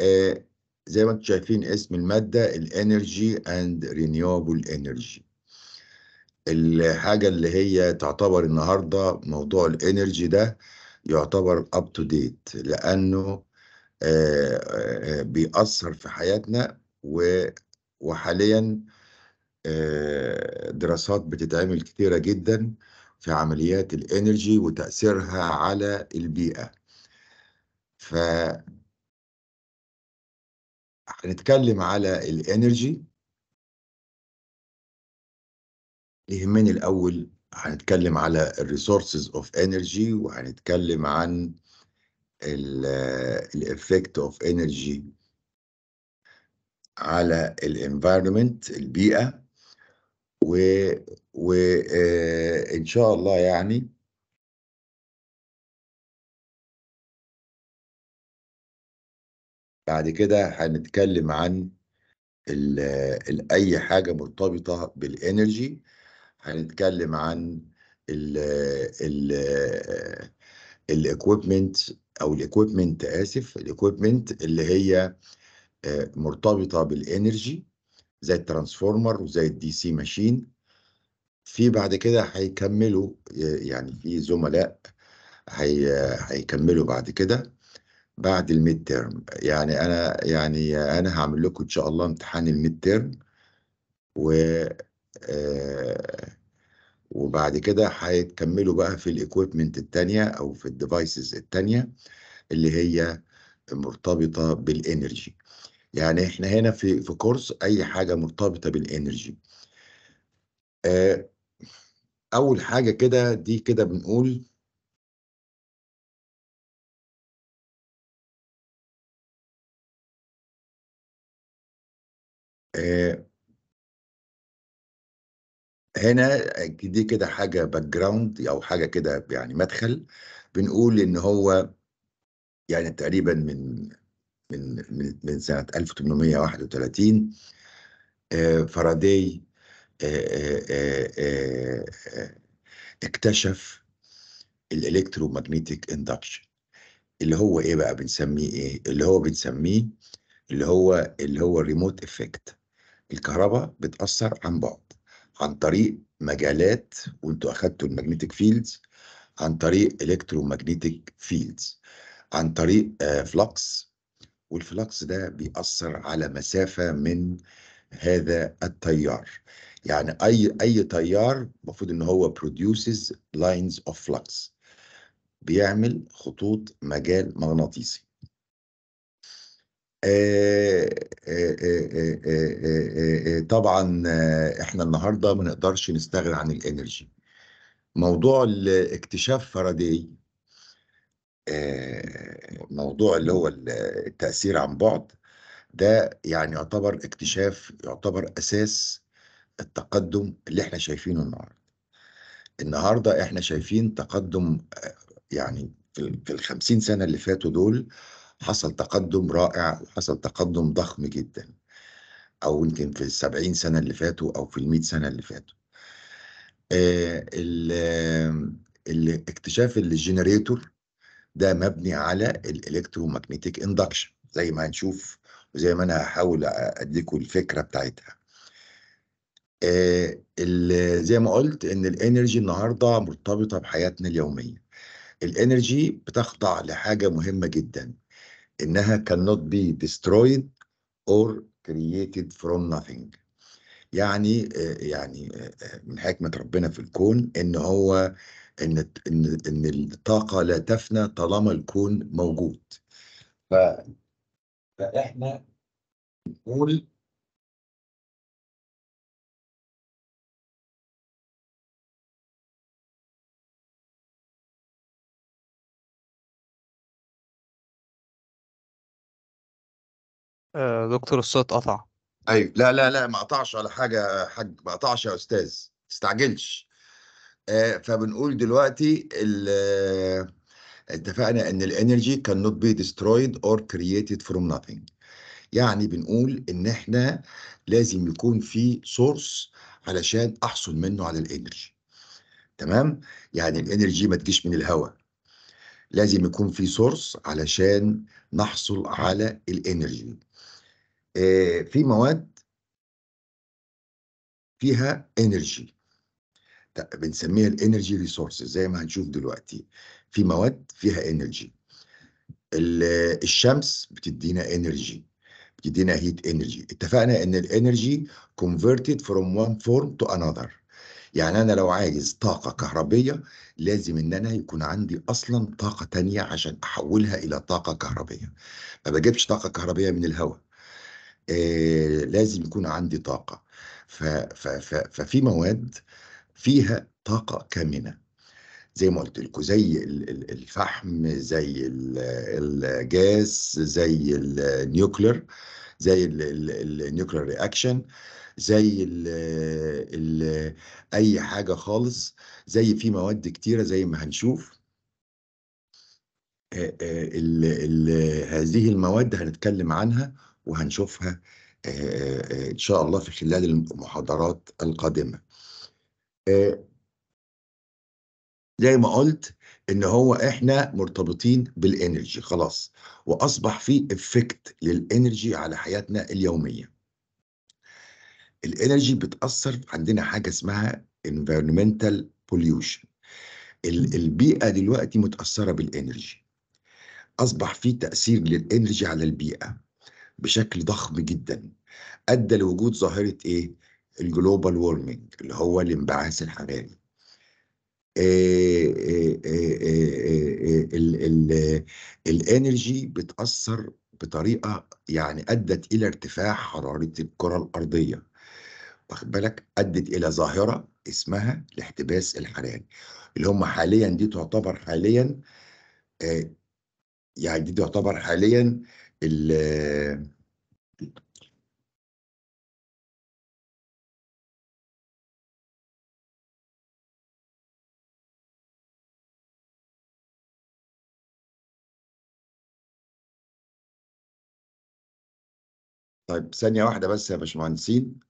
آه، زي ما انتم شايفين اسم المادة Energy and Renewable Energy الحاجة اللي هي تعتبر النهاردة موضوع الانرجي ده يعتبر up to date لانه آه، آه، بيأثر في حياتنا وحاليا دراسات بتتعمل كتيرة جدا في عمليات الانرجي وتأثيرها على البيئة ف هنتكلم على الانرجي اللي يهمني الاول هنتكلم على الريسورسز اوف انرجي وهنتكلم عن الافكت اوف انرجي على الانفايرمنت البيئه و وان آه، شاء الله يعني بعد كده هنتكلم عن الـ ال اي حاجه مرتبطه بالانرجي هنتكلم عن الـ ال الاكويبمنت او الاكويبمنت اسف الاكويبمنت اللي هي آه، مرتبطه بالانرجي زي الترانسفورمر وزي الدي سي ماشين في بعد كده هيكملوا آه، يعني في زملاء هيكملوا بعد كده بعد الميد تيرم يعني انا يعني انا هعمل لكم ان شاء الله امتحان الميد تيرم و آه، وبعد كده هتكملوا بقى في الايكويبمنت التانية او في الديفايسز التانية اللي هي مرتبطة بالانرجي يعني احنا هنا في في كورس اي حاجة مرتبطة بالانرجي آه، اول حاجة كده دي كده بنقول آه، هنا دي كده حاجة باك جراوند أو حاجة كده يعني مدخل بنقول إن هو يعني تقريبا من من من, من سنة 1831 آه، فاراداي آه، اكتشف الالكترومagnetic اندكشن اللي هو ايه بقى بنسميه ايه اللي هو بنسميه اللي هو اللي هو الريموت افكت الكهرباء بتأثر عن بعد عن طريق مجالات وانتوا اخدتوا الماجنتيك فيلدز عن طريق electromagnetic فيلدز عن طريق فلكس آه، والفلكس ده بيأثر على مسافة من هذا التيار يعني اي اي تيار المفروض ان هو produces lines of flux بيعمل خطوط مجال مغناطيسي طبعًا إحنا النهارده ما نقدرش نستغنى عن الانرجي موضوع الاكتشاف فرادي موضوع اللي هو التأثير عن بُعد، ده يعني يعتبر اكتشاف، يعتبر أساس التقدُّم اللي إحنا شايفينه النهارده. النهارده إحنا شايفين تقدُّم يعني في ال في ال50 سَنة اللي فاتوا دول حصل تقدم رائع وحصل تقدم ضخم جدا او يمكن في السبعين سنه اللي فاتوا او في المئة سنه اللي فاتوا آه الاكتشاف آه، الجنريتور ده مبني على الالكترومagnetic اندكشن زي ما هنشوف وزي ما انا هحاول اديكم الفكره بتاعتها آه، ال زي ما قلت ان الانرجي النهارده مرتبطه بحياتنا اليوميه الانرجي بتخضع لحاجه مهمه جدا إنها cannot be destroyed or created from nothing يعني يعني من حكمة ربنا في الكون إن هو إن إن إن الطاقة لا تفنى طالما الكون موجود ف فإحنا نقول آه، دكتور الصوت قطع ايوه لا لا لا ما قطعش ولا حاجه حاج ما قطعش يا استاذ ما آه، فبنقول دلوقتي آه، اتفقنا ان الانرجي كان نوت بي ديسترويد اور كرييتد فروم nothing يعني بنقول ان احنا لازم يكون في سورس علشان احصل منه على الانرجي تمام يعني الانرجي ما تجيش من الهواء لازم يكون في سورس علشان نحصل على الانرجي آه، في مواد فيها انرجي بنسميها الانرجي ريسورسز زي ما هنشوف دلوقتي في مواد فيها انرجي الشمس بتدينا انرجي بتدينا هيت انرجي اتفقنا ان الانرجي converted from one form to another يعني انا لو عايز طاقة كهربية لازم ان انا يكون عندي اصلا طاقة تانية عشان احولها الى طاقة كهربية ما بجيبش طاقة كهربية من الهواء آه، لازم يكون عندي طاقة ففي مواد فيها طاقة كامنة زي ما قلت لكم زي الفحم زي الجاز زي النيوكلير زي النيوكلير رياكشن زي الـ الـ اي حاجه خالص زي في مواد كتيره زي ما هنشوف الـ آه، آه، الـ هذه المواد هنتكلم عنها وهنشوفها ان شاء الله في خلال المحاضرات القادمه زي ما قلت ان هو احنا مرتبطين بالانرجي خلاص واصبح في افكت للانرجي على حياتنا اليوميه الانرجي بتاثر عندنا حاجه اسمها environmental pollution البيئه دلوقتي متاثره بالانرجي اصبح في تاثير للانرجي على البيئه بشكل ضخم جدا ادى لوجود ظاهره ايه الجلوبال وورمنج اللي هو الانبعاث الحراري آه، آه، آه، الانرجي بتاثر بطريقه يعني ادت الى ارتفاع حراره الكره الارضيه واخد بالك ادت الى ظاهره اسمها الاحتباس الحراري اللي هم حاليا دي تعتبر حاليا يعني دي تعتبر حاليا ال طيب ثانية واحدة بس يا باشمهندسين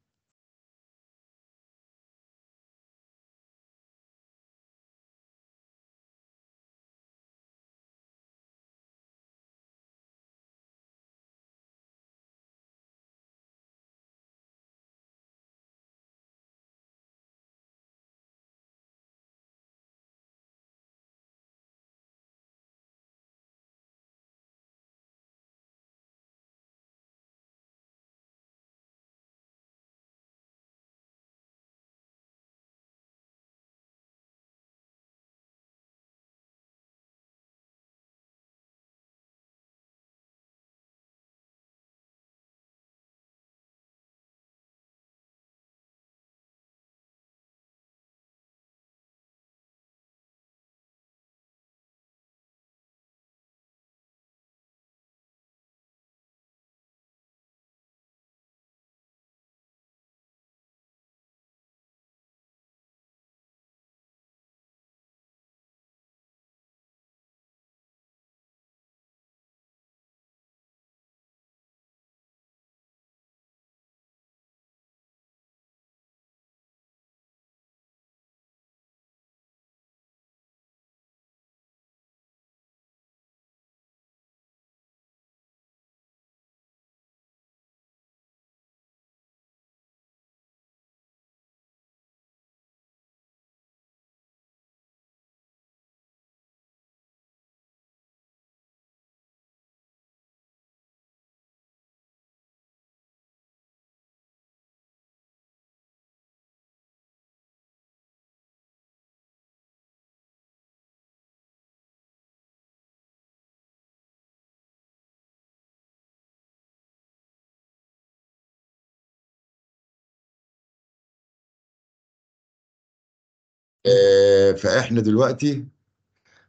آه، فاحنا دلوقتي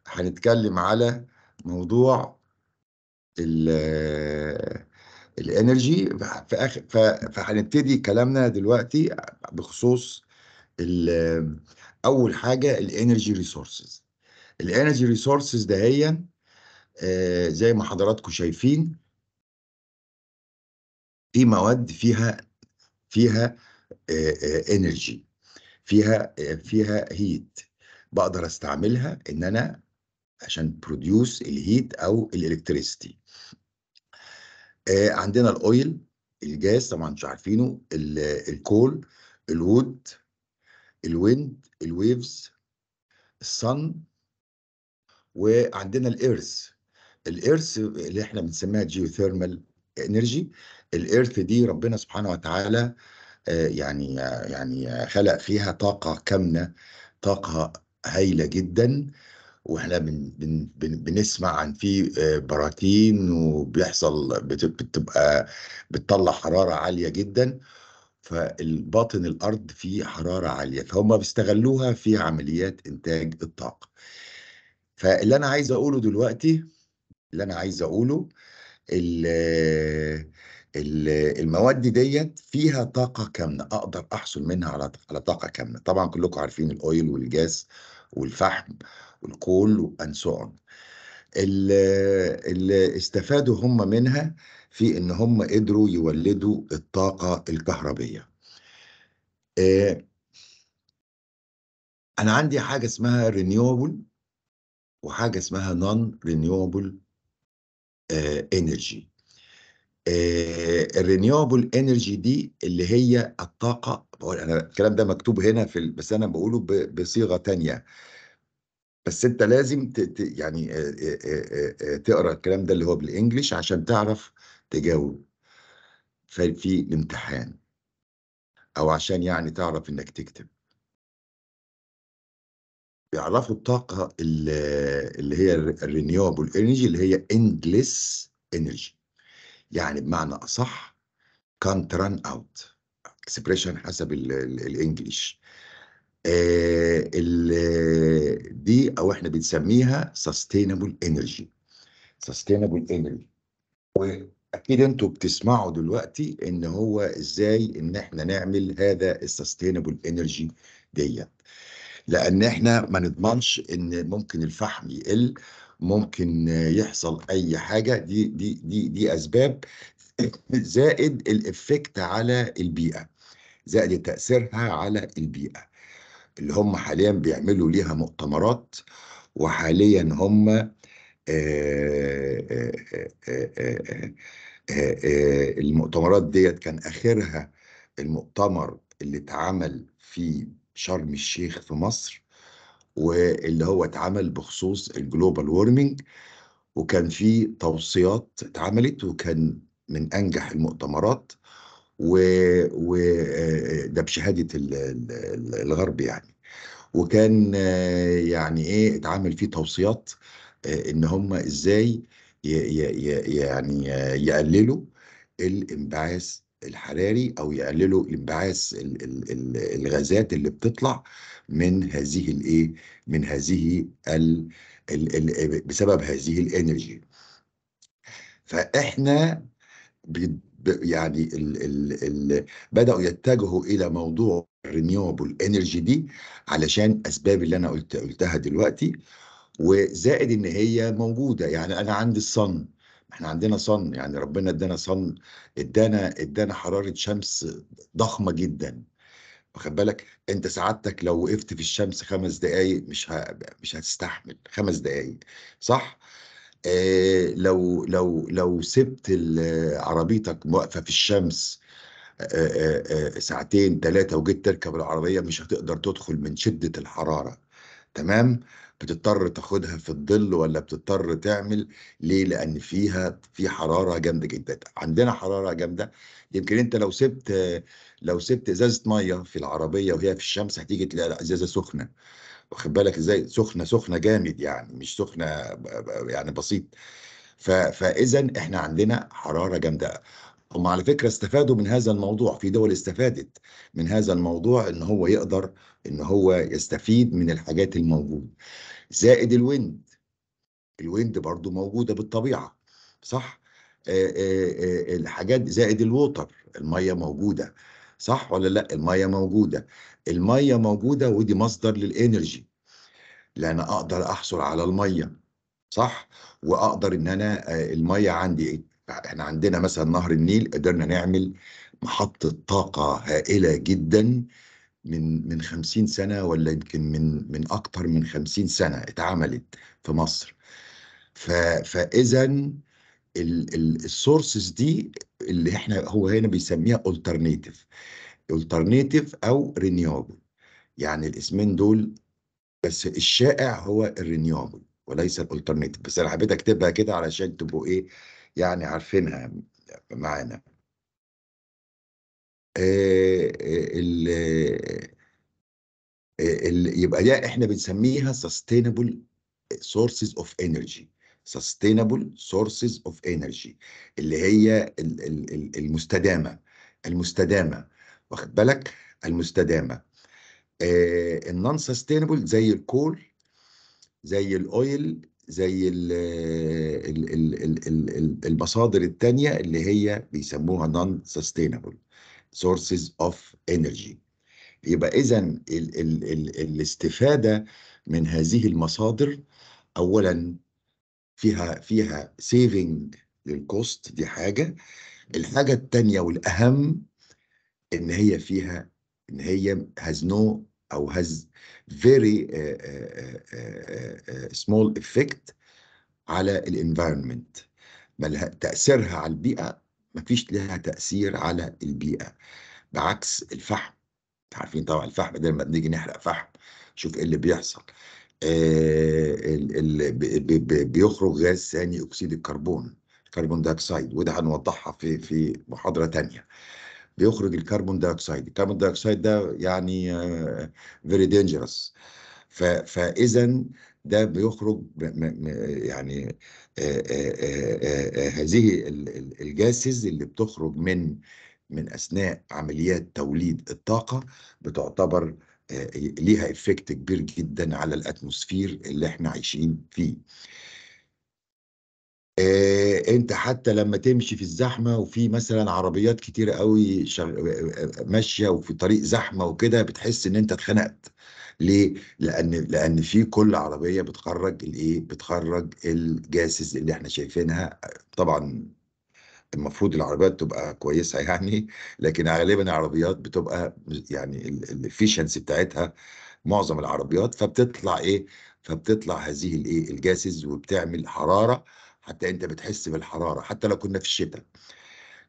هنتكلم على موضوع آه، الانرجي في اخر فهنبتدي كلامنا دلوقتي بخصوص آه، اول حاجه الانرجي ريسورسز الانرجي ريسورسز ده هي زي ما حضراتكم شايفين في مواد فيها فيها انرجي فيها فيها هيت بقدر استعملها ان انا عشان بروديوس الهيت او الالكتريستي آه، عندنا الاويل الجاز طبعا مش عارفينه الكول الود الويند الويفز الصن وعندنا الايرث الايرث اللي احنا بنسميها جيوثيرمال انرجي الايرث دي ربنا سبحانه وتعالى آه، يعني يعني خلق فيها طاقة كامنة طاقة هايلة جدا واحنا بن بن بن بنسمع عن في آه، براكين وبيحصل بتبقى بتطلع حرارة عالية جدا فالباطن الارض فيه حراره عاليه فهم بيستغلوها في عمليات انتاج الطاقه فاللي انا عايز اقوله دلوقتي اللي انا عايز اقوله المواد ديت فيها طاقة كامنة أقدر أحصل منها على على طاقة كامنة طبعا كلكم عارفين الأويل والجاز والفحم والكول وأنسون اللي استفادوا هم منها في إن هم قدروا يولدوا الطاقة الكهربية آه، أنا عندي حاجة اسمها رينيوبل وحاجة اسمها نون رينيوبل انرجي الرينيوبل آه، انرجي دي اللي هي الطاقه بقول انا الكلام ده مكتوب هنا في بس انا بقوله بصيغه تانية بس انت لازم ت يعني آه، آه، تقرا الكلام ده اللي هو بالانجلش عشان تعرف تجاوب في الامتحان او عشان يعني تعرف انك تكتب بيعرفوا الطاقه اللي هي الرينيوبل انرجي اللي هي اندلس انرجي يعني بمعنى أصح كانت ران أوت اكسبريشن حسب الانجليش آه، دي او احنا بنسميها سستينبل انرجي سستينبل انرجي واكيد انتوا بتسمعوا دلوقتي ان هو ازاي ان احنا نعمل هذا السستينبل انرجي ديت لان احنا ما نضمنش ان ممكن الفحم يقل ممكن يحصل اي حاجه دي دي دي دي اسباب زائد الافكت على البيئه زائد تاثيرها على البيئه اللي هم حاليا بيعملوا ليها مؤتمرات وحاليا هم آه، آه، آه، المؤتمرات ديت كان اخرها المؤتمر اللي اتعمل في شرم الشيخ في مصر واللي هو اتعمل بخصوص الجلوبال وورمنج وكان في توصيات اتعملت وكان من انجح المؤتمرات وده آه، بشهاده الغرب يعني وكان آه، يعني ايه اتعمل فيه توصيات آه، ان هم ازاي يعني يقللوا الانبعاث الحراري او يقللوا الانبعاث الغازات اللي بتطلع من هذه الايه من هذه الـ الـ الـ بسبب هذه الانرجي فاحنا يعني الـ الـ الـ بداوا يتجهوا الى موضوع الرينيوبل انرجي دي علشان اسباب اللي انا قلت قلتها دلوقتي وزائد ان هي موجوده يعني انا عندي الصن احنا عندنا صن يعني ربنا ادانا صن ادانا ادانا حراره شمس ضخمه جدا واخد بالك انت سعادتك لو وقفت في الشمس خمس دقايق مش ه... مش هتستحمل خمس دقايق صح آه لو لو لو سبت عربيتك واقفه في الشمس آه آه, آه، ساعتين ثلاثه وجيت تركب العربيه مش هتقدر تدخل من شده الحراره تمام بتضطر تاخدها في الظل ولا بتضطر تعمل ليه لان فيها في حراره جامده جدا عندنا حراره جامده يمكن انت لو سبت لو سبت ازازه ميه في العربيه وهي في الشمس هتيجي تلاقي الازازه سخنه واخد بالك ازاي سخنه سخنه جامد يعني مش سخنه يعني بسيط فاذا احنا عندنا حراره جامده هم على فكرة استفادوا من هذا الموضوع في دول استفادت من هذا الموضوع ان هو يقدر ان هو يستفيد من الحاجات الموجودة زائد الويند الويند برضو موجودة بالطبيعة صح آآ آآ الحاجات زائد الووتر المية موجودة صح ولا لا المية موجودة المية موجودة ودي مصدر للإنرجي لأن أقدر أحصل على المية صح واقدر ان انا الميه عندي احنا عندنا مثلا نهر النيل قدرنا نعمل محطة طاقة هائلة جدا من من 50 سنة ولا يمكن من من أكتر من 50 سنة اتعملت في مصر فإذا السورسز دي اللي احنا هو هنا بيسميها الترنيتف الترنيتف أو رينيوبل يعني الاسمين دول بس الشائع هو الرينيوبل وليس الالترنيتف بس انا حبيت اكتبها كده علشان تبقوا ايه يعني عارفينها معانا آه، آه، ال آه، ال يبقى ده احنا بنسميها sustainable sources of energy sustainable sources of energy اللي هي المستدامه المستدامه واخد بالك المستدامه النون سستينبل زي الكول زي الاويل زي المصادر التانية اللي هي بيسموها non sustainable sources of energy يبقى إذا الاستفادة من هذه المصادر أولا فيها فيها saving للكوست دي حاجة الحاجة التانية والأهم إن هي فيها إن هي has no او هاز فيري سمول افكت على الانفايرمنت مالها تاثيرها على البيئه مفيش لها تاثير على البيئه بعكس الفحم عارفين طبعا الفحم بدل ما بنيجي نحرق فحم شوف ايه اللي بيحصل آه ال ال بيخرج غاز ثاني اكسيد الكربون كربون دايوكسيد وده هنوضحها في في محاضره ثانيه بيخرج الكربون دايوكسيد الكربون دايوكسيد ده يعني آه، فيري دينجرس فاذا ده بيخرج يعني آه، آه، هذه الجاسز اللي بتخرج من من اثناء عمليات توليد الطاقه بتعتبر ليها افكت كبير جدا على الاتموسفير اللي احنا عايشين فيه إيه انت حتى لما تمشي في الزحمه وفي مثلا عربيات كتير قوي آه، آه، ماشيه وفي طريق زحمه وكده بتحس ان انت اتخنقت ليه لان لان في كل عربيه بتخرج الايه بتخرج الجاسز اللي احنا شايفينها طبعا المفروض العربيات تبقى كويسه يعني لكن غالبا العربيات بتبقى يعني الافيشنسي بتاعتها معظم العربيات فبتطلع ايه فبتطلع هذه الايه الجاسز وبتعمل حراره حتى انت بتحس بالحراره حتى لو كنا في الشتاء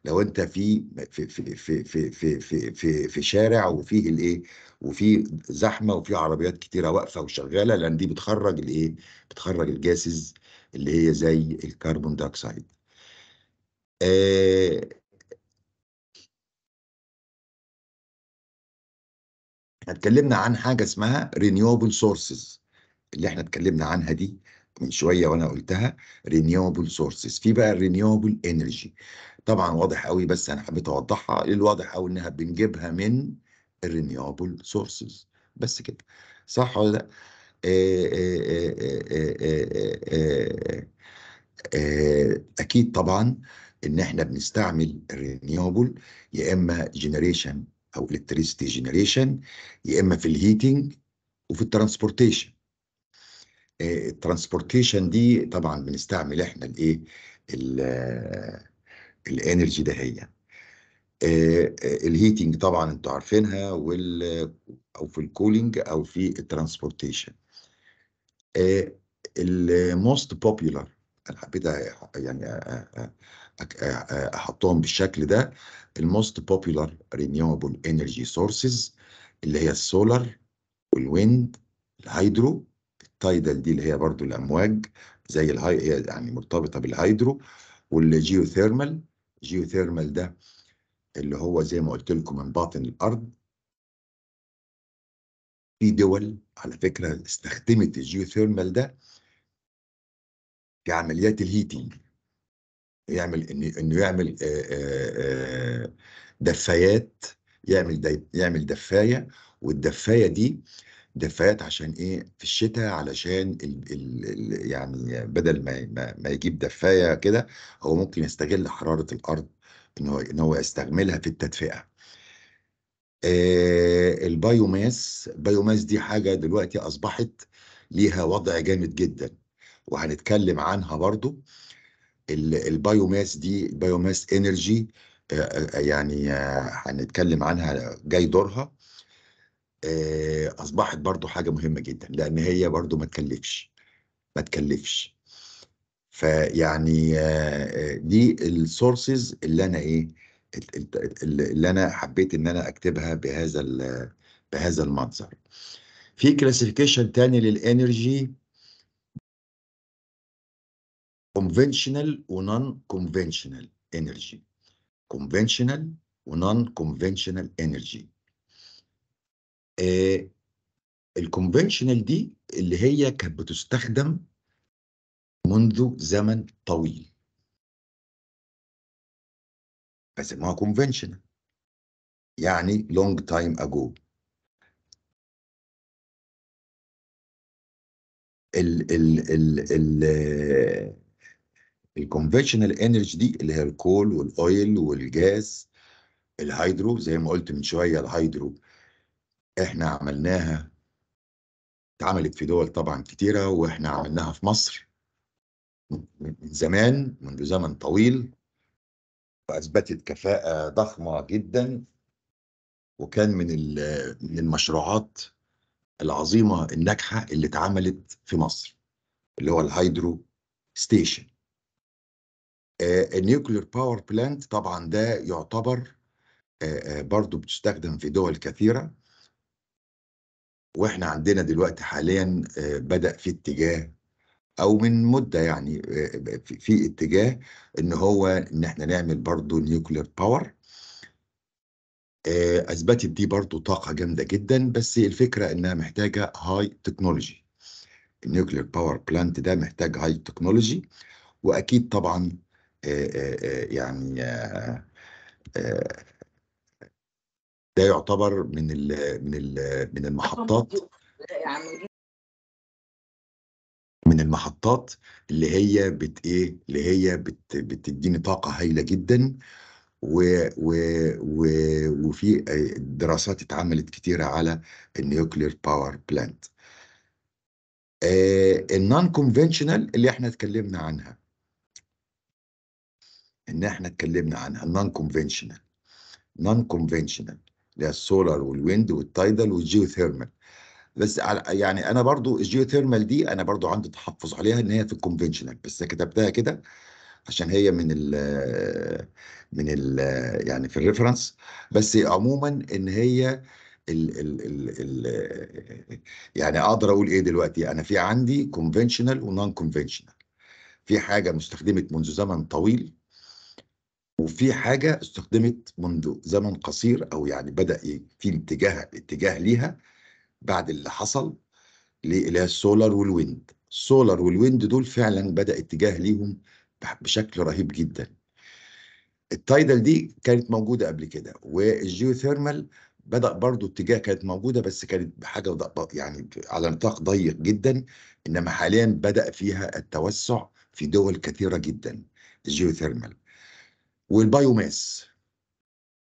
لو انت في في في في في في في, في, شارع وفيه الايه وفي زحمه وفي عربيات كتيره واقفه وشغاله لان دي بتخرج الايه بتخرج الجاسز اللي هي زي الكربون دايوكسيد آه، احنا اتكلمنا عن حاجه اسمها رينيوبل سورسز اللي احنا اتكلمنا عنها دي من شويه وانا قلتها رينيوبل سورسز في بقى الرينيوبل انرجي طبعا واضح قوي بس انا حبيت اوضحها الواضح قوي انها بنجيبها من الرينيوبل سورسز بس كده صح ولا لا اكيد طبعا ان احنا بنستعمل الرينيوبل يا اما جنريشن او الكتريستي جنريشن يا اما في الهيتنج وفي الترانسبورتيشن الترانسبورتيشن دي طبعا بنستعمل احنا الايه الانرجي ده هي آه، آه، الهيتنج طبعا انتوا عارفينها وال او في الكولينج او في الترانسبورتيشن آه، الموست بوبولار انا حبيت يعني احطهم بالشكل ده الموست بوبولار رينيوبل انرجي سورسز اللي هي السولار والويند الهيدرو التايدال دي اللي هي برضو الامواج زي الهاي هي يعني مرتبطه بالهيدرو والجيوثيرمال جيوثيرمال ده اللي هو زي ما قلت لكم من باطن الارض في دول على فكره استخدمت الجيوثيرمال ده في عمليات الهيتنج يعمل انه يعمل دفايات يعمل يعمل دفايه والدفايه دي دفايات عشان إيه، في الشتاء علشان ال ال ال يعني بدل ما ما يجيب دفاية كده، هو ممكن يستغل حرارة الأرض إن هو إن هو يستعملها في التدفئة. آآ البيوماس، البيوماس دي حاجة دلوقتي أصبحت ليها وضع جامد جدًا، وهنتكلم عنها برضه. البيوماس دي البيوماس انرجي يعني هنتكلم عنها جاي دورها. آه، اصبحت برضو حاجه مهمه جدا لان هي برضو ما تكلفش ما تكلفش فيعني آه، آه، دي السورسز اللي انا ايه اللي انا حبيت ان انا اكتبها بهذا بهذا المنظر في كلاسيفيكيشن تاني للانرجي كونفنشنال ونون كونفنشنال انرجي كونفنشنال ونون كونفنشنال انرجي آه، الكونفنشنال دي اللي هي كانت بتستخدم منذ زمن طويل بسموها كونفنشنال يعني لونج تايم اجو ال ال ال ال آه، الكونفشنال انرجي دي اللي هي الكول والاويل والجاز الهيدرو زي ما قلت من شويه الهيدرو احنا عملناها اتعملت في دول طبعا كتيرة واحنا عملناها في مصر من زمان منذ زمن طويل وأثبتت كفاءة ضخمة جدا وكان من من المشروعات العظيمة الناجحة اللي اتعملت في مصر اللي هو الهيدرو ستيشن آه، النيوكلير باور بلانت طبعا ده يعتبر آه، آه، برضو بتستخدم في دول كثيرة واحنا عندنا دلوقتي حاليا آه، بدأ في اتجاه او من مده يعني آه، في اتجاه ان هو ان احنا نعمل برضو نيوكلير باور آه، اثبتت دي برضو طاقه جامده جدا بس الفكره انها محتاجه هاي تكنولوجي النيوكلير باور بلانت ده محتاج هاي تكنولوجي واكيد طبعا يعني ده يعتبر من ال من ال من المحطات من المحطات اللي هي بت ايه اللي هي بت بتديني طاقه هايله جدا و و و وفي آه، دراسات اتعملت كتيره على النيوكلير باور بلانت آه، النون كونفنشنال اللي احنا اتكلمنا عنها ان احنا اتكلمنا عنها النون كونفنشنال نون كونفنشنال اللي هي السولار والويند والتايدال والجيوثيرمال بس يعني انا برضو الجيوثيرمال دي انا برضو عندي تحفظ عليها ان هي في الكونفنشنال بس كتبتها كده عشان هي من ال من ال يعني في الريفرنس بس عموما ان هي الـ الـ الـ الـ يعني اقدر اقول ايه دلوقتي انا في عندي كونفنشنال ونون كونفنشنال في حاجه مستخدمه منذ زمن طويل وفي حاجة استخدمت منذ زمن قصير أو يعني بدأ في اتجاه اتجاه ليها بعد اللي حصل اللي هي السولار والويند السولار والويند دول فعلا بدأ اتجاه ليهم بشكل رهيب جدا التايدل دي كانت موجودة قبل كده والجيوثيرمال بدأ برضو اتجاه كانت موجودة بس كانت بحاجة يعني على نطاق ضيق جدا إنما حاليا بدأ فيها التوسع في دول كثيرة جدا الجيوثيرمال والبايوماس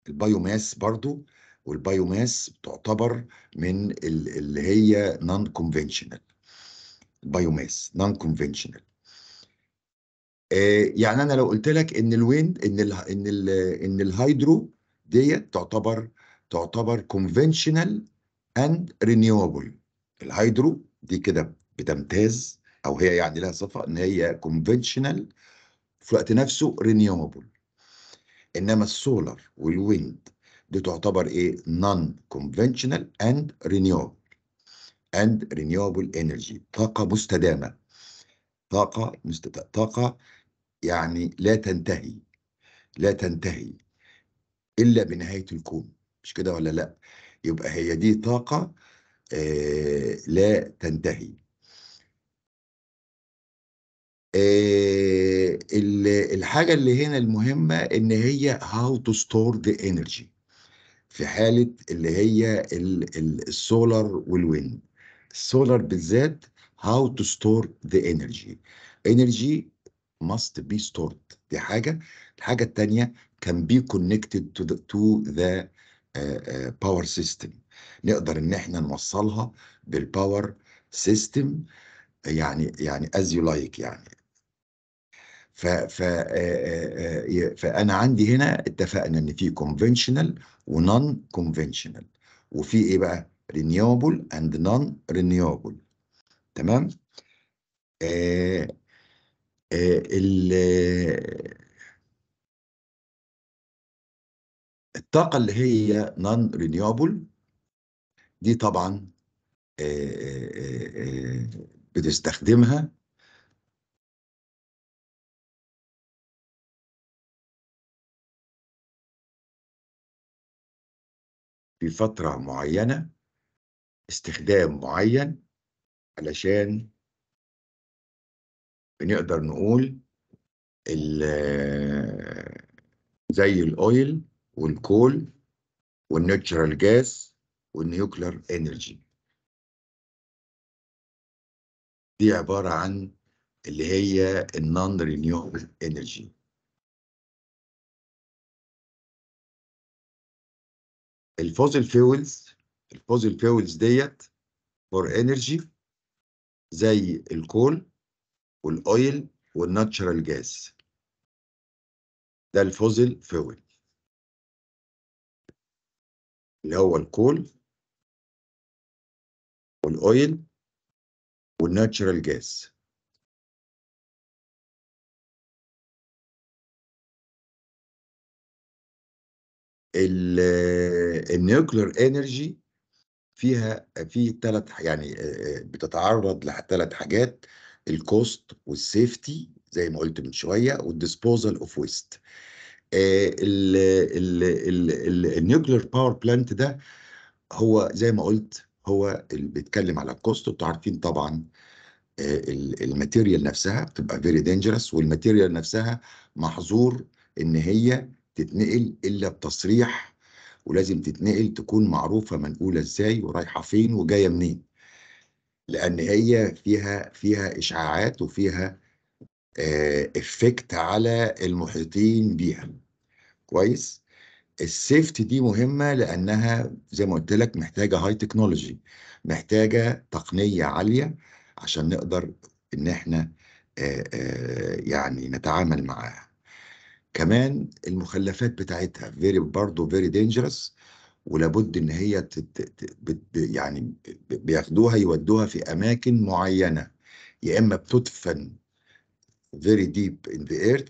البايوماس برضو والبايوماس تعتبر من اللي هي نون كونفنشنال البايوماس نون كونفنشنال يعني انا لو قلت لك ان الويند ان الـ ان الـ ان الهيدرو ديت تعتبر تعتبر كونفنشنال اند رينيوبل الهيدرو دي كده بتمتاز او هي يعني لها صفه ان هي كونفنشنال في الوقت نفسه رينيوبل انما السولار والويند دي تعتبر ايه نون كونفنشنال اند رينيوبل اند رينيوبل انرجي طاقه مستدامه طاقه مستد... طاقه يعني لا تنتهي لا تنتهي الا بنهايه الكون مش كده ولا لا يبقى هي دي طاقه آه لا تنتهي آه، الحاجة اللي هنا المهمة إن هي how to store the energy في حالة اللي هي السولار والويند السولار بالذات how to store the energy energy must be stored دي حاجة الحاجة التانية can be connected to the, to the uh, power system نقدر ان احنا نوصلها بالباور سيستم يعني يعني as you like يعني ف ف آه، آه، آه، فانا عندي هنا اتفقنا ان في كونفنشنال ونون كونفنشنال وفي ايه بقى رينيوبل اند نون رينيوبل تمام ال الطاقه اللي هي نون رينيوبل دي طبعا بتستخدمها في فترة معينة استخدام معين علشان بنقدر نقول آه، زي الاويل والكول والناتشرال جاز والنيوكلر انرجي دي عبارة عن اللي هي النون رينيوبل انرجي الفوزل فيولز الفوزل فيولز ديت فور انرجي زي الكول والاويل والناتشرال جاز ده الفوزل فيول اللي هو الكول والاويل والناتشرال جاز ال النيوكلير انرجي فيها في ثلاث يعني بتتعرض لثلاث حاجات الكوست والسيفتي زي ما قلت من شويه والديسبوزال اوف ويست النيوكلير باور بلانت ده هو زي ما قلت هو اللي بيتكلم على الكوست وانتوا عارفين طبعا الماتيريال نفسها بتبقى فيري دينجرس والماتيريال نفسها محظور ان هي تتنقل الا بتصريح ولازم تتنقل تكون معروفه منقوله ازاي ورايحه فين وجايه منين لان هي فيها فيها اشعاعات وفيها آه، افكت على المحيطين بيها كويس السيفتي دي مهمه لانها زي ما قلت لك محتاجه هاي تكنولوجي محتاجه تقنيه عاليه عشان نقدر ان احنا آه، آه، يعني نتعامل معاها كمان المخلفات بتاعتها فيري برضه فيري دينجرس ولابد ان هي تت... بت... يعني بياخدوها يودوها في اماكن معينه يا اما بتدفن فيري ديب ان ذا ايرث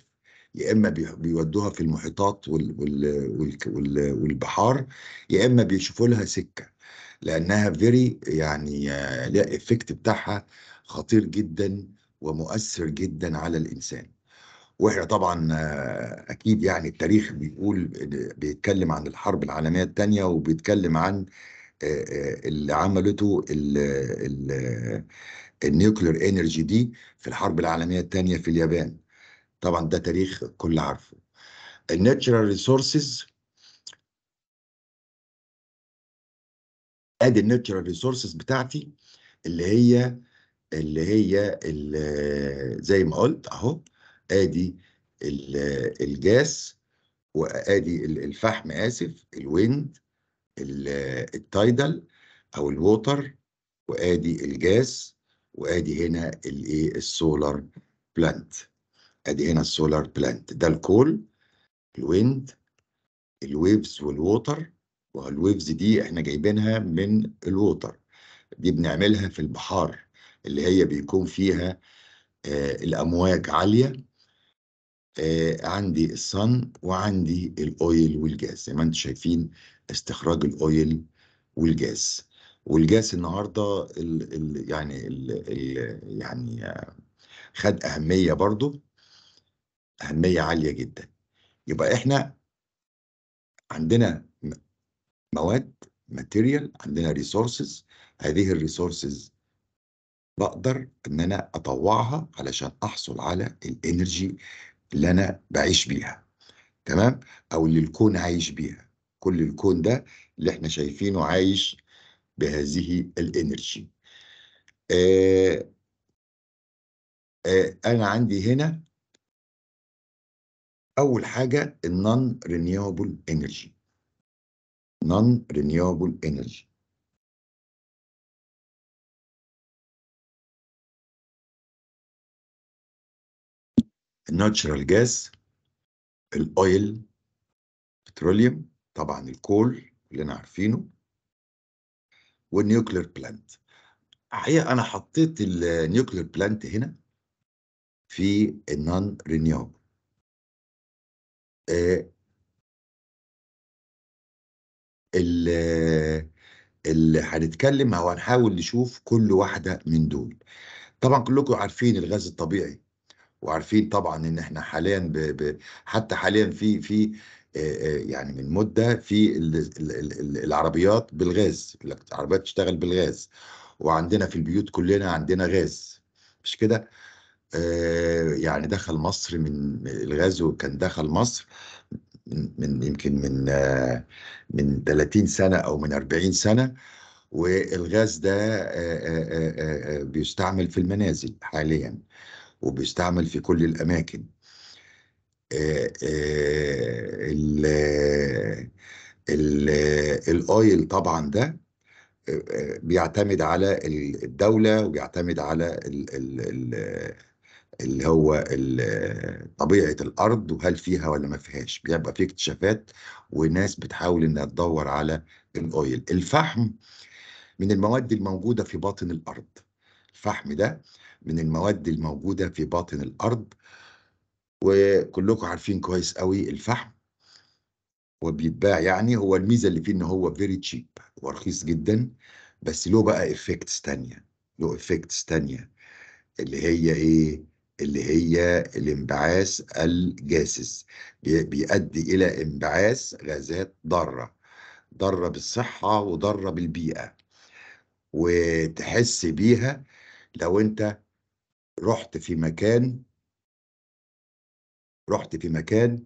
يا اما بيودوها في المحيطات وال... وال... وال... وال... والبحار يا اما بيشوفوا لها سكه لانها فيري يعني الافكت بتاعها خطير جدا ومؤثر جدا على الانسان وهي طبعا آه، اكيد يعني التاريخ بيقول بيتكلم عن الحرب العالميه الثانيه وبيتكلم عن آه، آه، اللي عملته ال ال النيوكلير انرجي دي في الحرب العالميه الثانيه في اليابان طبعا ده تاريخ كل عارفه الناتشرال ريسورسز ادي الناتشرال ريسورسز بتاعتي اللي هي اللي هي اللي زي ما قلت اهو ادي الجاس وادي الفحم اسف الويند التايدل او الووتر وادي الجاس وادي هنا الايه السولار بلانت ادي هنا السولار بلانت ده الكول الويند الويفز والووتر والويفز دي احنا جايبينها من الووتر دي بنعملها في البحار اللي هي بيكون فيها آه الامواج عاليه آه عندي الصن وعندي الاويل والجاز زي ما انتم شايفين استخراج الاويل والجاز والجاز النهارده الـ الـ يعني الـ الـ يعني خد اهميه برضو اهميه عاليه جدا يبقى احنا عندنا مواد ماتيريال عندنا ريسورسز هذه الريسورسز بقدر ان انا اطوعها علشان احصل على الانرجي اللي انا بعيش بيها تمام او اللي الكون عايش بيها كل الكون ده اللي احنا شايفينه عايش بهذه الانرجي آه آه انا عندي هنا اول حاجه النون رينيوبل انرجي نون رينيوبل انرجي الناتشرال جاز الاويل بتروليوم طبعا الكول كلنا عارفينه والنيوكلير بلانت الحقيقه انا حطيت النيوكلير بلانت هنا في النون رينيوب ال آه، اللي هنتكلم او هنحاول نشوف كل واحده من دول طبعا كلكم عارفين الغاز الطبيعي وعارفين طبعا ان احنا حاليا ب... ب... حتى حاليا في في يعني من مده في العربيات بالغاز العربيات تشتغل بالغاز وعندنا في البيوت كلنا عندنا غاز مش كده يعني دخل مصر من الغاز وكان دخل مصر من يمكن من من 30 سنه او من 40 سنه والغاز ده بيستعمل في المنازل حاليا وبيستعمل في كل الأماكن آه، آه، الاويل طبعا ده آه، بيعتمد على الدولة وبيعتمد على اللي هو طبيعة الأرض وهل فيها ولا ما فيهاش بيبقى في اكتشافات وناس بتحاول إنها تدور على الأويل الفحم من المواد الموجودة في باطن الأرض الفحم ده من المواد الموجودة في باطن الأرض وكلكم عارفين كويس قوي الفحم وبيتباع يعني هو الميزة اللي فيه إن هو فيري تشيب ورخيص جدا بس له بقى إفكتس تانية له إفكتس تانية اللي هي إيه؟ اللي هي الانبعاث الجاسس بيؤدي الى انبعاث غازات ضاره ضاره بالصحه وضاره بالبيئه وتحس بيها لو انت رحت في مكان رحت في مكان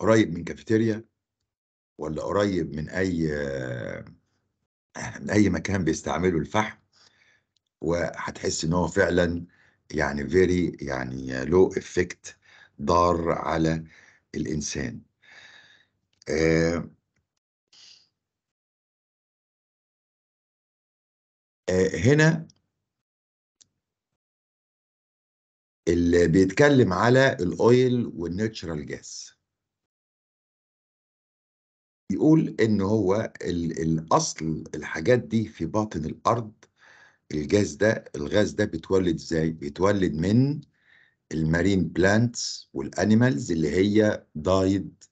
قريب من كافيتيريا ولا قريب من اي من اي مكان بيستعملوا الفحم وهتحس ان هو فعلا يعني فيري يعني لو افكت ضار على الانسان آه، هنا اللي بيتكلم على الاويل والنيتشرال جاس يقول ان هو الاصل الحاجات دي في باطن الارض الجاز ده الغاز ده بيتولد ازاي بيتولد من المارين بلانتس والانيمالز اللي هي دايد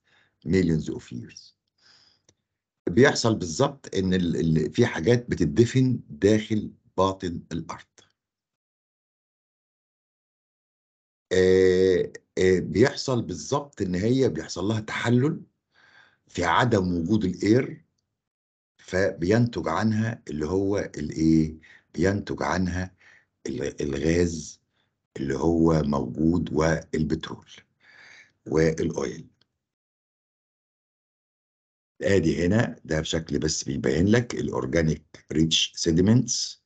millions اوف ييرز بيحصل بالظبط ان في حاجات بتدفن داخل باطن الارض بيحصل بالظبط ان هي بيحصل لها تحلل في عدم وجود الاير فبينتج عنها اللي هو الايه بينتج عنها الغاز اللي هو موجود والبترول والاويل ادي هنا ده بشكل بس بيبين لك الاورجانيك ريتش سيديمنتس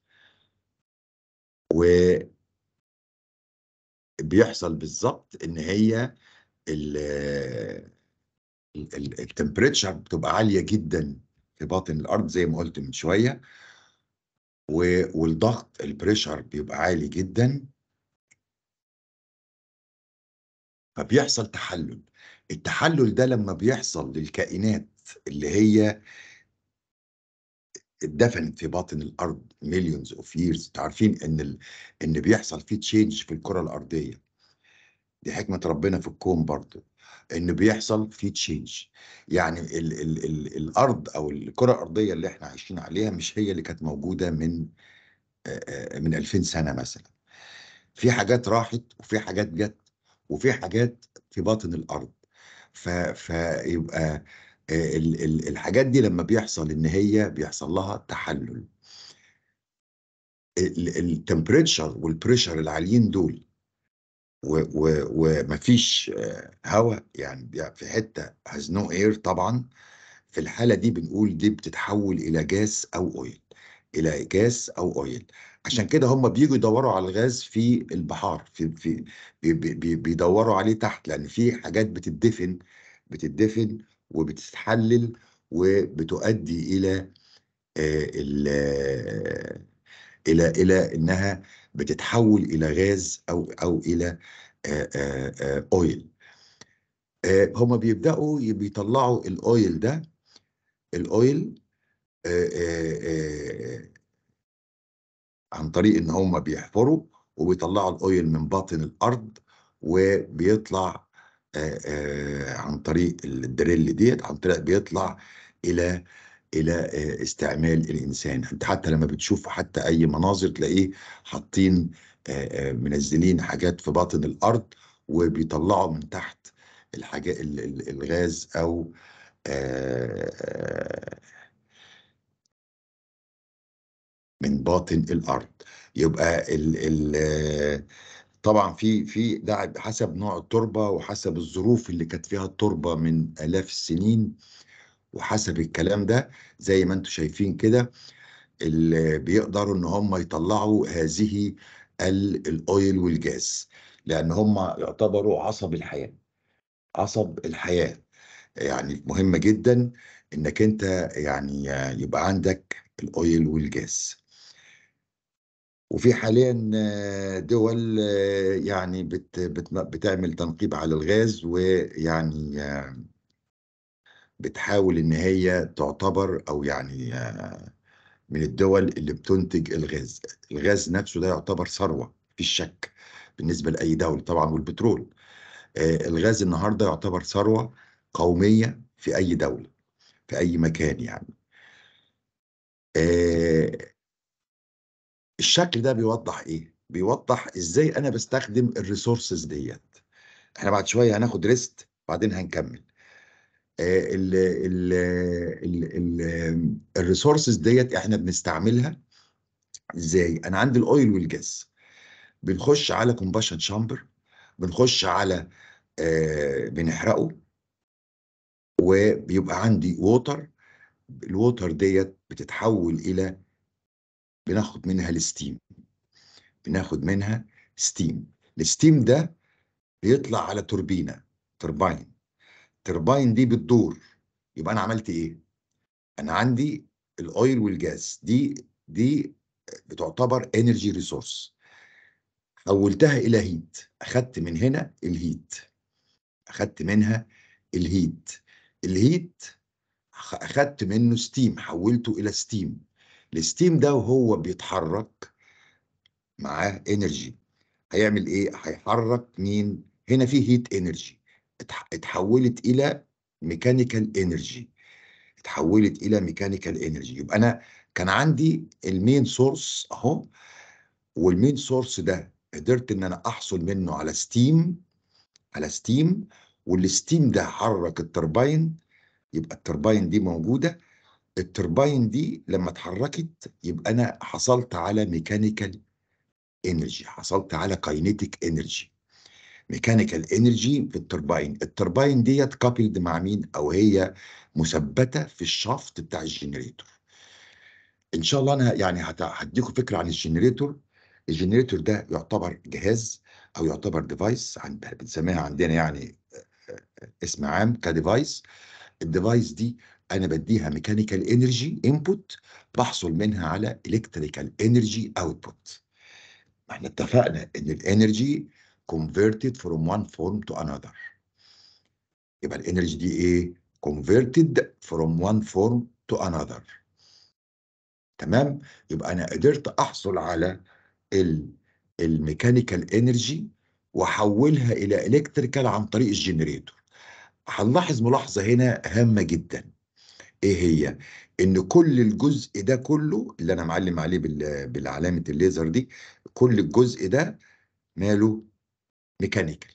وبيحصل بالظبط ان هي التمبريتشر بتبقى عاليه جدا في باطن الارض زي ما قلت من شويه والضغط البريشر بيبقى عالي جدا فبيحصل تحلل التحلل ده لما بيحصل للكائنات اللي هي اتدفنت في باطن الارض مليونز اوف ييرز عارفين ان ال... ان بيحصل في تشينج في الكره الارضيه دي حكمه ربنا في الكون برضه ان بيحصل في تشينج يعني ال ال ال الارض او الكره الارضيه اللي احنا عايشين عليها مش هي اللي كانت موجوده من من 2000 سنه مثلا في حاجات راحت وفي حاجات جت وفي حاجات في باطن الارض ف فيبقى آه، الحاجات دي لما بيحصل ان هي بيحصل لها تحلل التمبريتشر والبريشر العاليين دول ومفيش آه، هواء يعني في حته هاز نو اير طبعا في الحاله دي بنقول دي بتتحول الى جاس او اويل الى جاس او اويل عشان كده هم بييجوا يدوروا على الغاز في البحار في, في بيدوروا عليه تحت لان في حاجات بتدفن بتدفن وبتتحلل وبتؤدي الى آه، الى الى انها بتتحول الى غاز او او الى اويل آه، آه، هما بيبداوا بيطلعوا الاويل ده الاويل عن طريق ان هما بيحفروا وبيطلعوا الاويل من باطن الارض وبيطلع عن طريق الدريل ديت عن طريق بيطلع الى الى استعمال الانسان انت حتى لما بتشوف حتى اي مناظر تلاقيه حاطين منزلين حاجات في باطن الارض وبيطلعوا من تحت الحاجات الغاز او من باطن الارض يبقى ال ال طبعًا في في ده حسب نوع التربة، وحسب الظروف اللي كانت فيها التربة من آلاف السنين، وحسب الكلام ده زي ما أنتم شايفين كده اللي بيقدروا إن هم يطلّعوا هذه الاويل والجاز لأن هم يعتبروا عصب الحياة، عصب الحياة، يعني مهمه جدًا إنك أنت يعني يبقى عندك الاويل والجاز وفي حاليا آه، دول آه، يعني بت بتعمل تنقيب على الغاز ويعني آه، بتحاول ان هي تعتبر او يعني من الدول اللي بتنتج الغاز الغاز نفسه ده يعتبر ثروه في الشك بالنسبه لاي دوله طبعا والبترول الغاز النهارده يعتبر ثروه قوميه في اي دوله في اي مكان يعني الشكل ده بيوضح ايه بيوضح ازاي انا بستخدم الريسورسز ديت احنا بعد شويه هناخد ريست بعدين هنكمل آه، ال ال ال الريسورسز ديت احنا بنستعملها ازاي انا عندي الاويل والجاز بنخش على كومباشن شامبر بنخش على آه بنحرقه وبيبقى عندي ووتر الووتر ديت بتتحول الى بناخد منها الستيم بناخد منها ستيم الستيم ده بيطلع على توربينة ترباين ترباين دي بتدور يبقى انا عملت ايه انا عندي الاويل والجاز دي دي بتعتبر انرجي ريسورس حولتها الى هيت اخدت من هنا الهيت اخدت منها الهيت الهيت اخدت منه ستيم حولته الى ستيم الستيم ده وهو بيتحرك معاه انرجي هيعمل ايه هيحرك مين هنا في هيت انرجي اتحولت الى ميكانيكال انرجي اتحولت الى ميكانيكال انرجي يبقى انا كان عندي المين سورس اهو والمين سورس ده قدرت ان انا احصل منه على ستيم على ستيم والستيم ده حرك الترباين يبقى الترباين دي موجوده الترباين دي لما اتحركت يبقى انا حصلت على ميكانيكال انرجي حصلت على كاينيتيك انرجي ميكانيكال انرجي في الترباين الترباين ديت كابلد مع مين او هي مثبته في الشافت بتاع الجنريتور ان شاء الله انا يعني هديكم فكره عن الجنريتور الجنريتور ده يعتبر جهاز او يعتبر ديفايس بنسميها عندنا يعني اسم عام كديفايس الديفايس دي انا بديها ميكانيكال انرجي انبوت بحصل منها على الكتريكال انرجي اوتبوت احنا اتفقنا ان الانرجي converted from one form to another يبقى الانرجي دي ايه converted from one form to another تمام يبقى انا قدرت احصل على الميكانيكال انرجي واحولها الى الكتريكال عن طريق الجنريتور هنلاحظ ملاحظه هنا هامه جدا ايه هي ان كل الجزء ده كله اللي انا معلم عليه بالعلامه الليزر دي كل الجزء ده ماله ميكانيكال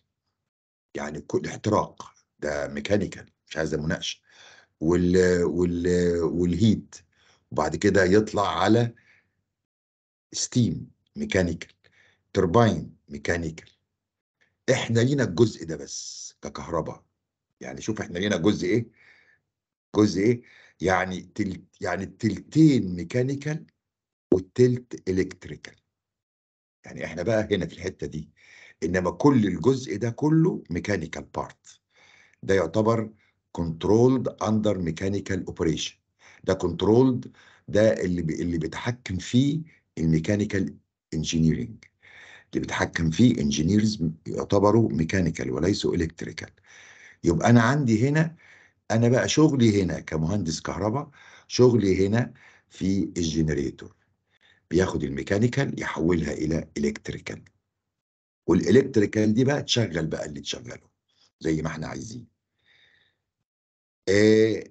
يعني كل احتراق ده ميكانيكال مش عايزه مناقشه وال وال والهيت وبعد كده يطلع على ستيم ميكانيكال ترباين ميكانيكال احنا لينا الجزء ده بس ككهرباء يعني شوف احنا لينا جزء ايه جزء ايه يعني تلت يعني التلتين ميكانيكال والتلت الكتريكال يعني احنا بقى هنا في الحته دي انما كل الجزء ده كله ميكانيكال بارت ده يعتبر كنترولد اندر ميكانيكال اوبريشن ده كنترولد ده اللي ب... اللي بيتحكم فيه الميكانيكال انجينيرنج اللي بيتحكم فيه انجينيرز يعتبروا ميكانيكال وليسوا الكتريكال يبقى انا عندي هنا انا بقى شغلي هنا كمهندس كهرباء شغلي هنا في الجنريتور بياخد الميكانيكال يحولها الى الكتريكال والالكتريكال دي بقى تشغل بقى اللي تشغله زي ما احنا عايزين ااا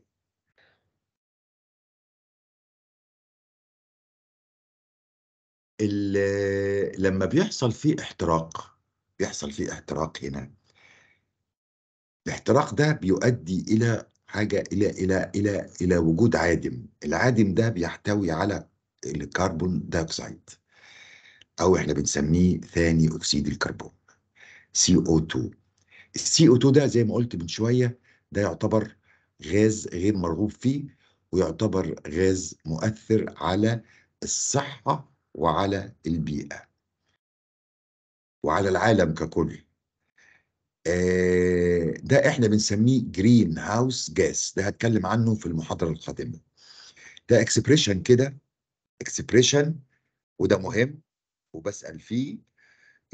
آه، لما بيحصل فيه احتراق بيحصل فيه احتراق هنا الاحتراق ده بيؤدي إلى حاجة إلى إلى إلى إلى وجود عادم، العادم ده بيحتوي على الكربون دايوكسيد أو إحنا بنسميه ثاني أكسيد الكربون سي او 2 السي او 2 ده زي ما قلت من شوية ده يعتبر غاز غير مرغوب فيه ويعتبر غاز مؤثر على الصحة وعلى البيئة وعلى العالم ككل آه، ده احنا بنسميه جرين هاوس جاس ده هتكلم عنه في المحاضرة القادمة ده اكسبريشن كده اكسبريشن وده مهم وبسأل فيه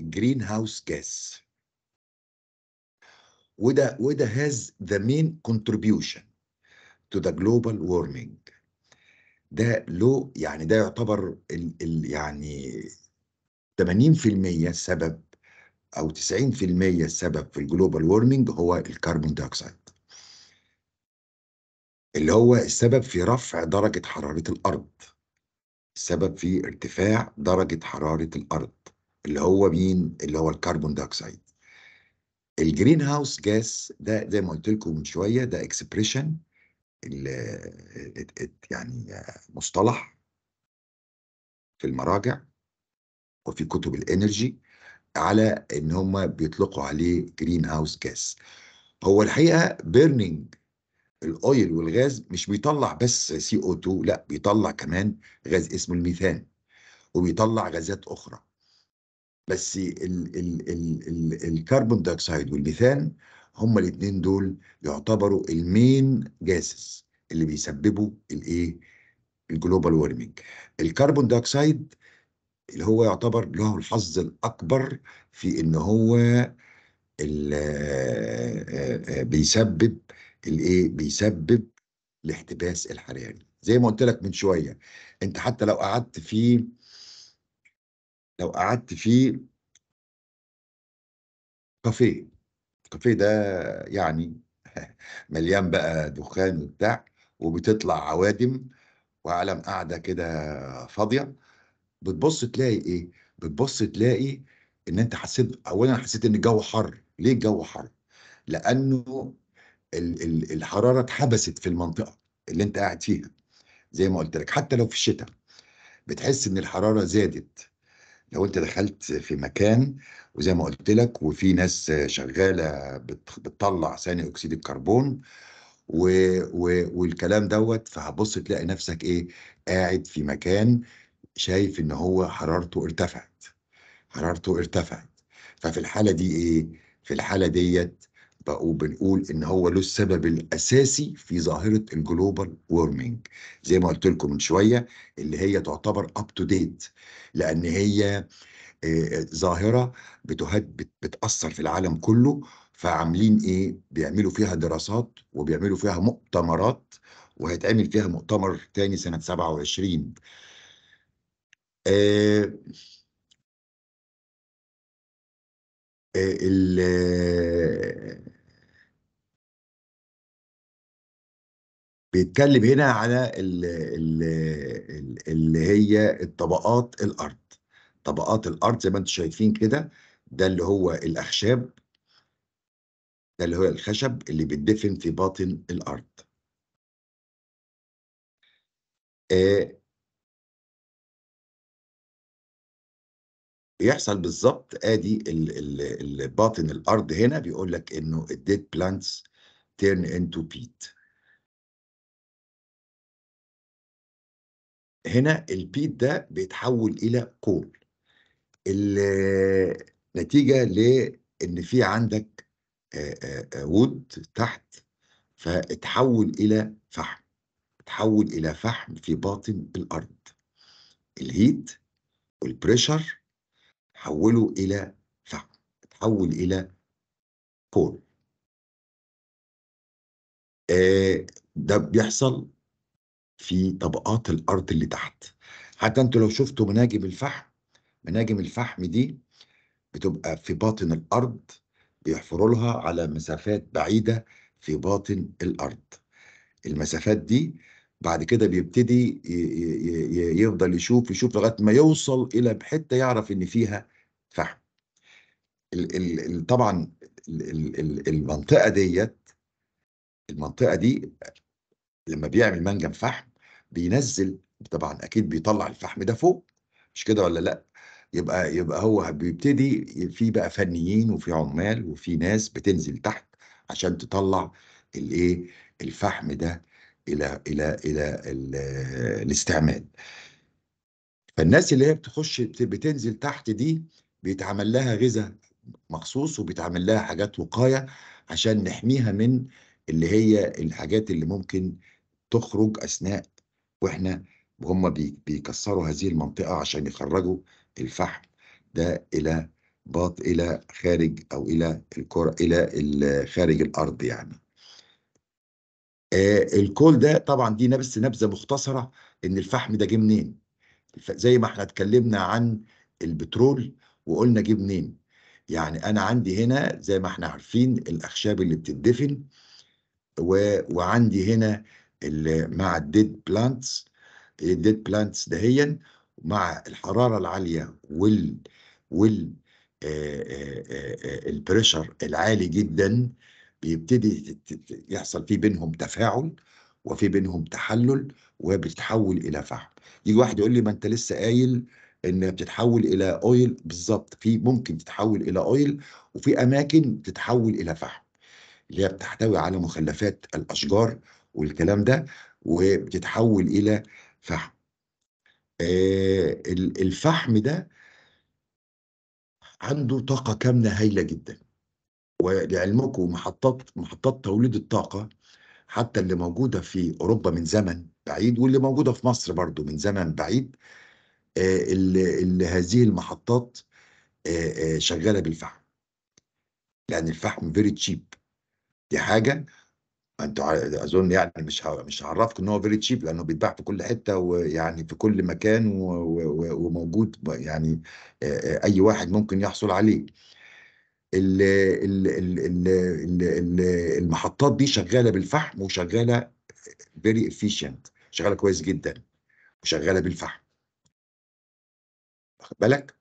جرين هاوس جاس وده وده has the main contribution to the global warming ده له يعني ده يعتبر ال ال يعني 80% سبب او 90% السبب في الجلوبال وورمنج هو الكربون دايوكسيد اللي هو السبب في رفع درجة حرارة الأرض السبب في ارتفاع درجة حرارة الأرض اللي هو مين اللي هو الكربون دايوكسيد الجرين هاوس جاس ده زي ما قلت لكم من شوية ده اكسبريشن يعني مصطلح في المراجع وفي كتب الانرجي على ان هم بيطلقوا عليه جرين هاوس جاس هو الحقيقه بيرنينج الاويل والغاز مش بيطلع بس سي او 2 لا بيطلع كمان غاز اسمه الميثان وبيطلع غازات اخرى بس الكربون دايوكسيد والميثان هما الاثنين دول يعتبروا المين جاسز اللي بيسببوا الايه الجلوبال وارمنج الكربون دايوكسيد اللي هو يعتبر له الحظ الأكبر في إن هو آه، آه، بيسبب الايه بيسبب الاحتباس الحراري زي ما قلت لك من شويه انت حتى لو قعدت في لو قعدت في كافيه الكافيه ده يعني مليان بقى دخان وبتاع وبتطلع عوادم وعالم قاعده كده فاضيه بتبص تلاقي ايه بتبص تلاقي ان انت حسيت اولا حسيت ان الجو حر ليه الجو حر لانه ال ال الحراره اتحبست في المنطقه اللي انت قاعد فيها زي ما قلت لك حتى لو في الشتاء بتحس ان الحراره زادت لو انت دخلت في مكان وزي ما قلت لك وفي ناس شغاله بتطلع ثاني اكسيد الكربون و و والكلام دوت فهبص تلاقي نفسك ايه قاعد في مكان شايف ان هو حرارته ارتفعت حرارته ارتفعت ففي الحاله دي ايه في الحاله ديت بقوا بنقول ان هو له السبب الاساسي في ظاهره الجلوبال وورمينج زي ما قلت لكم من شويه اللي هي تعتبر اب تو ديت لان هي آه، ظاهره بتهد بتاثر في العالم كله فعاملين ايه بيعملوا فيها دراسات وبيعملوا فيها مؤتمرات وهيتعمل فيها مؤتمر تاني سنه 27 آه، آه، بيتكلم هنا على اللي هي الطبقات الارض طبقات الارض زي ما انتم شايفين كده ده اللي هو الاخشاب ده اللي هو الخشب اللي بيدفن في باطن الارض آه، بيحصل بالظبط ادي الباطن الارض هنا بيقول لك انه الديد بلانتس تيرن انتو بيت هنا البيت ده بيتحول الى كول النتيجه لان في عندك وود تحت فاتحول الى فحم اتحول الى فحم في باطن الارض الهيت والبريشر حوله إلى فعل تحول إلى قول آه ده بيحصل في طبقات الأرض اللي تحت حتى انتوا لو شفتوا مناجم الفحم مناجم الفحم دي بتبقى في باطن الأرض بيحفروا لها على مسافات بعيدة في باطن الأرض المسافات دي بعد كده بيبتدي يفضل يشوف يشوف لغايه ما يوصل الى حته يعرف ان فيها فحم ال ال ال طبعا ال ال المنطقه ديت المنطقه دي لما بيعمل منجم فحم بينزل طبعا اكيد بيطلع الفحم ده فوق مش كده ولا لا يبقى يبقى هو بيبتدي في بقى فنيين وفي عمال وفي ناس بتنزل تحت عشان تطلع الايه الفحم ده الى الى الى, إلى الاستعمال فالناس اللي هي بتخش بتنزل تحت دي بيتعمل لها غذاء مخصوص وبيتعمل لها حاجات وقايه عشان نحميها من اللي هي الحاجات اللي ممكن تخرج اثناء واحنا وهم بيكسروا هذه المنطقه عشان يخرجوا الفحم ده الى باط الى خارج او الى الكره الى خارج الارض يعني آه الكول ده طبعا دي بس نبذه مختصره ان الفحم ده جه منين زي ما احنا اتكلمنا عن البترول وقلنا جه منين يعني انا عندي هنا زي ما احنا عارفين الاخشاب اللي بتدفن و... وعندي هنا مع الديد بلانتس الديد بلانتس دهيا مع الحراره العاليه وال وال البريشر العالي جدا بيبتدي يحصل في بينهم تفاعل وفي بينهم تحلل وبتحول الى فحم يجي واحد يقول لي ما انت لسه قايل انها بتتحول الى اويل بالظبط في ممكن تتحول الى اويل وفي اماكن تتحول الى فحم اللي هي بتحتوي على مخلفات الاشجار والكلام ده وبتتحول الى فحم آه الفحم ده عنده طاقة كامنة هايلة جدا ولعلمكم محطات محطات توليد الطاقة حتى اللي موجودة في أوروبا من زمن بعيد واللي موجودة في مصر برضو من زمن بعيد آه، اللي, هذه المحطات آه، آه، شغاله بالفحم لان يعني الفحم فيري تشيب دي حاجه انتوا اظن يعني مش مش هعرفكم ان هو فيري تشيب لانه بيتباع في كل حته ويعني في كل مكان وموجود يعني اي واحد ممكن يحصل عليه المحطات دي شغاله بالفحم وشغاله فيري افيشنت شغاله كويس جدا وشغاله بالفحم واخد بالك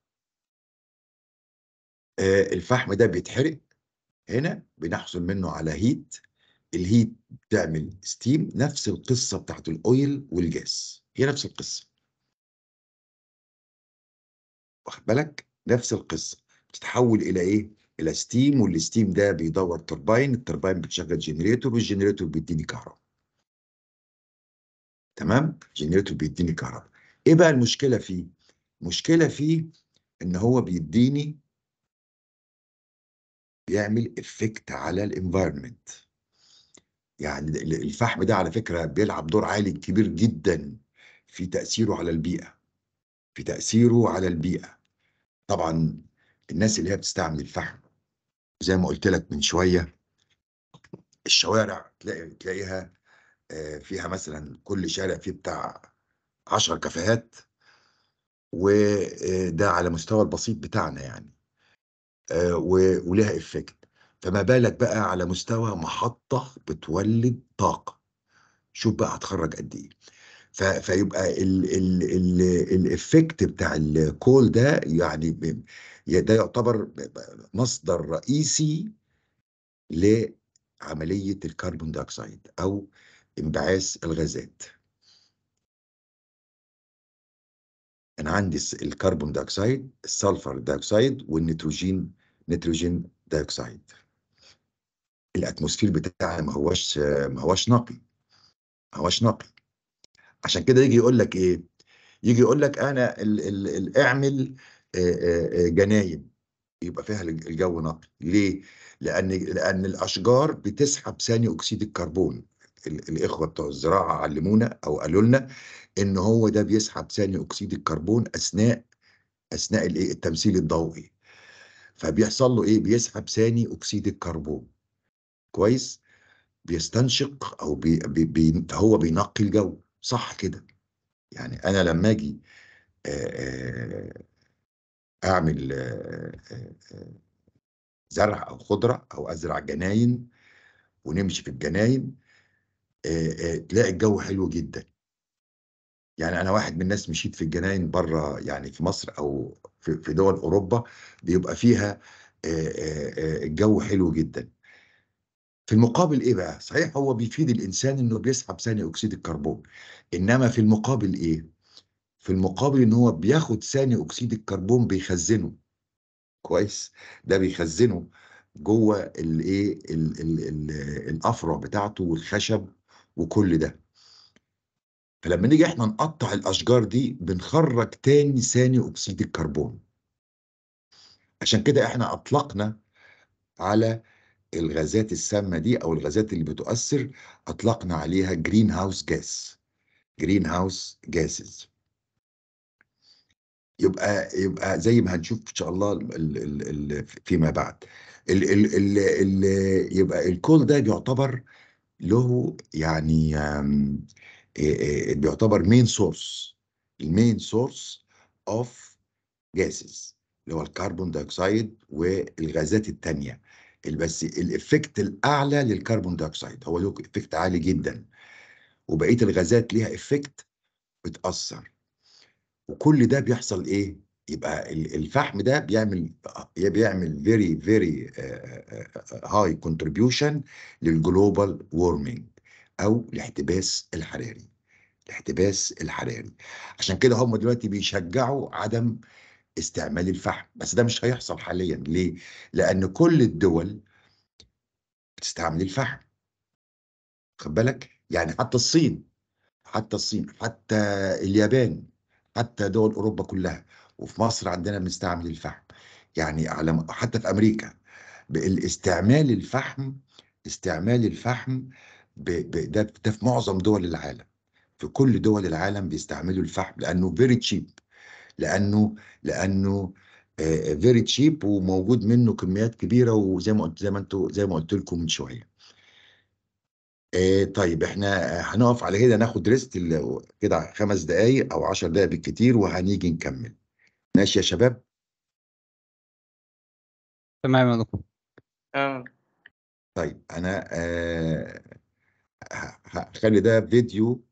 آه، الفحم ده بيتحرق هنا بنحصل منه على هيت الهيت بتعمل ستيم نفس القصه بتاعت الاويل والجاز هي نفس القصه واخد بالك نفس القصه بتتحول الى ايه الى ستيم والستيم ده بيدور ترباين الترباين بتشغل جنريتور والجنريتور بيديني كهرباء تمام جنريتور بيديني كهرباء ايه بقى المشكله فيه مشكلة فيه إن هو بيديني بيعمل افكت على الانفايرمنت يعني الفحم ده على فكرة بيلعب دور عالي كبير جدا في تأثيره على البيئة في تأثيره على البيئة طبعا الناس اللي هي بتستعمل الفحم زي ما قلت لك من شوية الشوارع تلاقي تلاقيها آه، فيها مثلا كل شارع فيه بتاع 10 كافيهات وده على مستوى البسيط بتاعنا يعني آه، ولها افكت فما بالك بقى على مستوى محطة بتولد طاقة شوف بقى هتخرج قد ايه فيبقى الافكت بتاع الكول ده يعني ده يعتبر مصدر رئيسي لعملية الكربون دايوكسيد أو انبعاث الغازات انا عندي الكربون دايوكسيد السلفر دايوكسيد والنيتروجين نيتروجين دايوكسيد الاتموسفير بتاعنا ما هوش ما هوش نقي ما هوش نقي عشان كده يجي يقول لك ايه يجي يقول لك انا الـ الـ الـ اعمل جناين يبقى فيها الجو نقي ليه لان لان الاشجار بتسحب ثاني اكسيد الكربون الاخوه بتوع الزراعه علمونا او قالوا لنا ان هو ده بيسحب ثاني اكسيد الكربون اثناء اثناء الايه التمثيل الضوئي فبيحصل له ايه بيسحب ثاني اكسيد الكربون كويس بيستنشق او بي بي بي هو بينقي الجو صح كده يعني انا لما اجي اعمل زرع او خضره او ازرع جناين ونمشي في الجناين تلاقي الجو حلو جدا يعني انا واحد من الناس مشيت في الجناين بره يعني في مصر او في دول اوروبا بيبقى فيها الجو حلو جدا في المقابل ايه بقى صحيح هو بيفيد الانسان انه بيسحب ثاني اكسيد الكربون انما في المقابل ايه في المقابل ان هو بياخد ثاني اكسيد الكربون بيخزنه كويس ده بيخزنه جوه الايه الافرع بتاعته والخشب وكل ده فلما نيجي احنا نقطع الاشجار دي بنخرج تاني ثاني اكسيد الكربون عشان كده احنا اطلقنا على الغازات السامه دي او الغازات اللي بتؤثر اطلقنا عليها جرين هاوس جاس جرين هاوس جاسز يبقى يبقى زي ما هنشوف ان شاء الله الـ الـ الـ فيما بعد الـ الـ الـ يبقى الكول ده بيعتبر له يعني آمم، بيعتبر مين سورس المين سورس اوف جاسز اللي هو الكربون دايوكسيد والغازات التانية بس الافكت الاعلى للكربون دايوكسيد هو له افكت عالي جدا وبقيه الغازات ليها افكت بتاثر وكل ده بيحصل ايه يبقى الفحم ده بيعمل بيعمل فيري فيري هاي كونتريبيوشن للجلوبال وورمنج او الاحتباس الحراري الاحتباس الحراري عشان كده هم دلوقتي بيشجعوا عدم استعمال الفحم بس ده مش هيحصل حاليا ليه لان كل الدول بتستعمل الفحم خد بالك يعني حتى الصين حتى الصين حتى اليابان حتى دول اوروبا كلها وفي مصر عندنا بنستعمل الفحم يعني على حتى في امريكا الاستعمال الفحم استعمال الفحم ب... ب... ده ده في معظم دول العالم في كل دول العالم بيستعملوا الفحم لانه فيري تشيب لانه لانه فيري تشيب وموجود منه كميات كبيره وزي ما قلت زي ما انتوا زي ما قلت لكم من شويه طيب احنا هنقف على كده ناخد ريست كده خمس دقايق او عشر دقايق بالكتير وهنيجي نكمل ماشي يا شباب تمام يا دكتور آه. طيب انا آه، هخلي ده فيديو